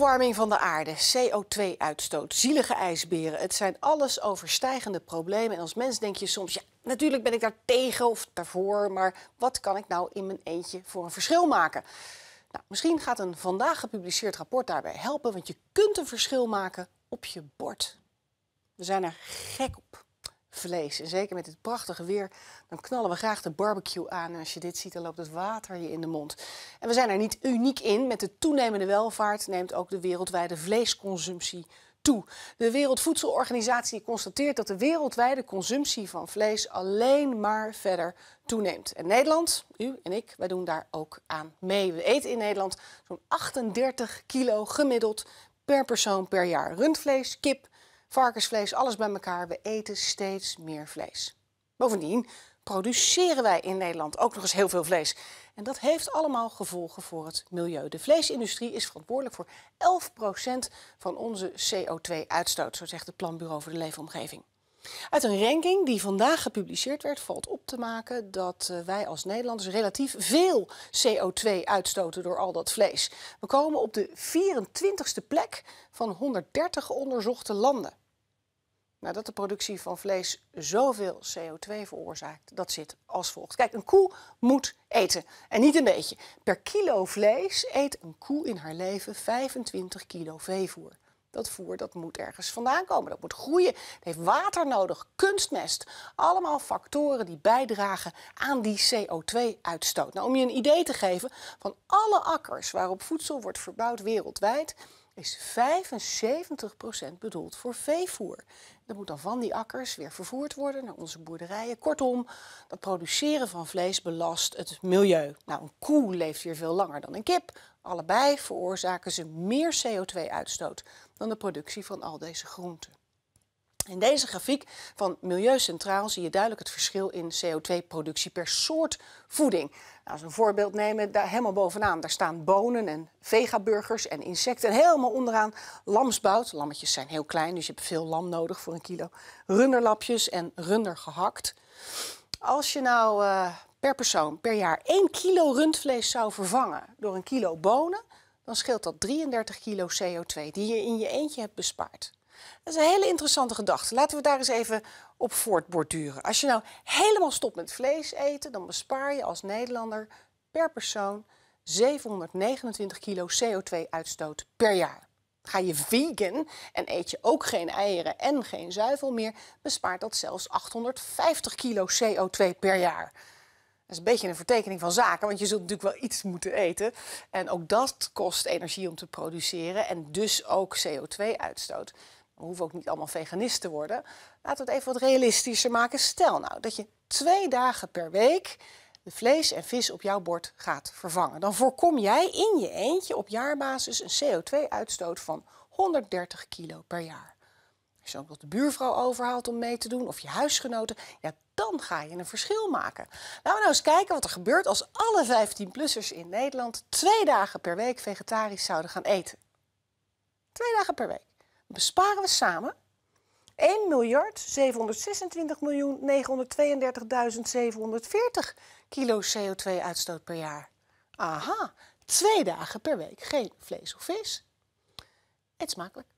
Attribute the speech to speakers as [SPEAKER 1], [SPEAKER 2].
[SPEAKER 1] Opwarming van de aarde, CO2-uitstoot, zielige ijsberen. Het zijn alles overstijgende problemen. En als mens denk je soms, ja, natuurlijk ben ik daar tegen of daarvoor. Maar wat kan ik nou in mijn eentje voor een verschil maken? Nou, misschien gaat een vandaag gepubliceerd rapport daarbij helpen. Want je kunt een verschil maken op je bord. We zijn er gek op vlees. En zeker met dit prachtige weer, dan knallen we graag de barbecue aan. En als je dit ziet, dan loopt het water je in de mond. En we zijn er niet uniek in. Met de toenemende welvaart neemt ook de wereldwijde vleesconsumptie Toe. De Wereldvoedselorganisatie constateert dat de wereldwijde consumptie van vlees alleen maar verder toeneemt. En Nederland, u en ik, wij doen daar ook aan mee. We eten in Nederland zo'n 38 kilo gemiddeld per persoon per jaar. Rundvlees, kip, varkensvlees, alles bij elkaar. We eten steeds meer vlees. Bovendien produceren wij in Nederland ook nog eens heel veel vlees. En dat heeft allemaal gevolgen voor het milieu. De vleesindustrie is verantwoordelijk voor 11% van onze CO2-uitstoot, zo zegt het Planbureau voor de Leefomgeving. Uit een ranking die vandaag gepubliceerd werd, valt op te maken dat eh, wij als Nederlanders relatief veel CO2 uitstoten door al dat vlees. We komen op de 24ste plek van 130 onderzochte landen. Nou, dat de productie van vlees zoveel CO2 veroorzaakt, dat zit als volgt. Kijk, een koe moet eten. En niet een beetje. Per kilo vlees eet een koe in haar leven 25 kilo veevoer. Dat voer dat moet ergens vandaan komen. Dat moet groeien. Het heeft water nodig, kunstmest. Allemaal factoren die bijdragen aan die CO2-uitstoot. Nou, om je een idee te geven, van alle akkers waarop voedsel wordt verbouwd wereldwijd, is 75% bedoeld voor veevoer. Dat moet dan van die akkers weer vervoerd worden naar onze boerderijen. Kortom, dat produceren van vlees belast het milieu. Nou, een koe leeft hier veel langer dan een kip. Allebei veroorzaken ze meer CO2-uitstoot dan de productie van al deze groenten. In deze grafiek van Milieu Centraal zie je duidelijk het verschil in CO2-productie per soort voeding. Nou, als we een voorbeeld nemen, daar helemaal bovenaan daar staan bonen en vegaburgers en insecten. En helemaal onderaan lamsbout. Lammetjes zijn heel klein, dus je hebt veel lam nodig voor een kilo. Runderlapjes en rundergehakt. Als je nou eh, per persoon per jaar 1 kilo rundvlees zou vervangen door een kilo bonen, dan scheelt dat 33 kilo CO2 die je in je eentje hebt bespaard. Dat is een hele interessante gedachte. Laten we daar eens even op voortborduren. Als je nou helemaal stopt met vlees eten, dan bespaar je als Nederlander per persoon 729 kilo CO2-uitstoot per jaar. Ga je vegan en eet je ook geen eieren en geen zuivel meer, bespaart dat zelfs 850 kilo CO2 per jaar. Dat is een beetje een vertekening van zaken, want je zult natuurlijk wel iets moeten eten. En ook dat kost energie om te produceren en dus ook CO2-uitstoot we hoeven ook niet allemaal veganist te worden. Laten we het even wat realistischer maken. Stel nou dat je twee dagen per week de vlees en vis op jouw bord gaat vervangen. Dan voorkom jij in je eentje op jaarbasis een CO2-uitstoot van 130 kilo per jaar. Als je dan de buurvrouw overhaalt om mee te doen of je huisgenoten, ja, dan ga je een verschil maken. Laten we nou eens kijken wat er gebeurt als alle 15-plussers in Nederland twee dagen per week vegetarisch zouden gaan eten. Twee dagen per week besparen we samen 1 miljard 726 miljoen 932.740 kilo CO2-uitstoot per jaar. Aha, twee dagen per week geen vlees of vis. Eet smakelijk.